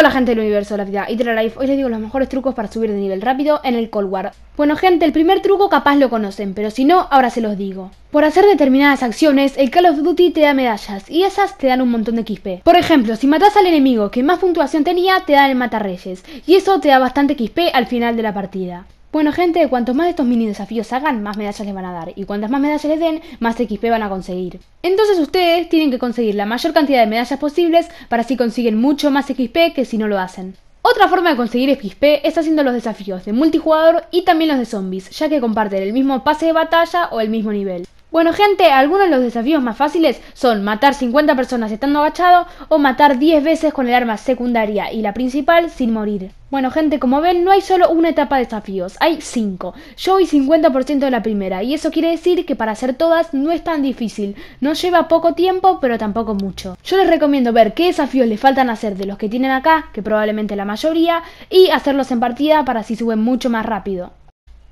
Hola gente del universo de la vida y la life, hoy les digo los mejores trucos para subir de nivel rápido en el Cold War. Bueno gente, el primer truco capaz lo conocen, pero si no, ahora se los digo. Por hacer determinadas acciones, el Call of Duty te da medallas y esas te dan un montón de XP. Por ejemplo, si matas al enemigo que más puntuación tenía, te da el Matarreyes y eso te da bastante XP al final de la partida. Bueno gente, cuanto más de estos mini desafíos hagan, más medallas les van a dar, y cuantas más medallas les den, más XP van a conseguir. Entonces ustedes tienen que conseguir la mayor cantidad de medallas posibles para así consiguen mucho más XP que si no lo hacen. Otra forma de conseguir XP es haciendo los desafíos de multijugador y también los de zombies, ya que comparten el mismo pase de batalla o el mismo nivel. Bueno gente, algunos de los desafíos más fáciles son matar 50 personas estando agachado o matar 10 veces con el arma secundaria y la principal sin morir. Bueno gente, como ven no hay solo una etapa de desafíos, hay 5. Yo voy 50% de la primera y eso quiere decir que para hacer todas no es tan difícil, no lleva poco tiempo pero tampoco mucho. Yo les recomiendo ver qué desafíos les faltan hacer de los que tienen acá, que probablemente la mayoría, y hacerlos en partida para así suben mucho más rápido.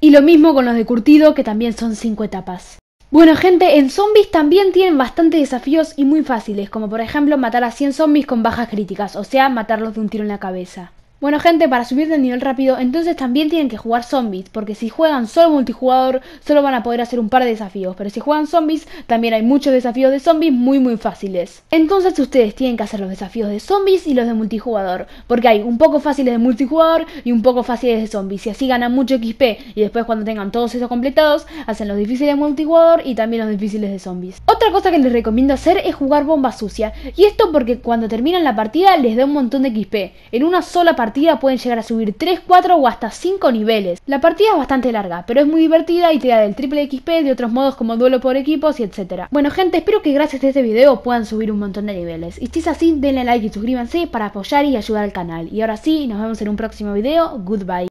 Y lo mismo con los de curtido que también son 5 etapas. Bueno gente, en zombies también tienen bastantes desafíos y muy fáciles, como por ejemplo matar a 100 zombies con bajas críticas, o sea, matarlos de un tiro en la cabeza. Bueno gente, para subir de nivel rápido, entonces también tienen que jugar zombies, porque si juegan solo multijugador, solo van a poder hacer un par de desafíos, pero si juegan zombies, también hay muchos desafíos de zombies muy muy fáciles. Entonces ustedes tienen que hacer los desafíos de zombies y los de multijugador, porque hay un poco fáciles de multijugador y un poco fáciles de zombies, y así ganan mucho XP, y después cuando tengan todos esos completados, hacen los difíciles de multijugador y también los difíciles de zombies. Otra cosa que les recomiendo hacer es jugar bomba sucia, y esto porque cuando terminan la partida les da un montón de XP, en una sola partida partida pueden llegar a subir 3, 4 o hasta 5 niveles. La partida es bastante larga, pero es muy divertida y te da del triple XP, de otros modos como duelo por equipos y etc. Bueno gente, espero que gracias a este video puedan subir un montón de niveles. Y si es así, denle like y suscríbanse para apoyar y ayudar al canal. Y ahora sí, nos vemos en un próximo video. Goodbye.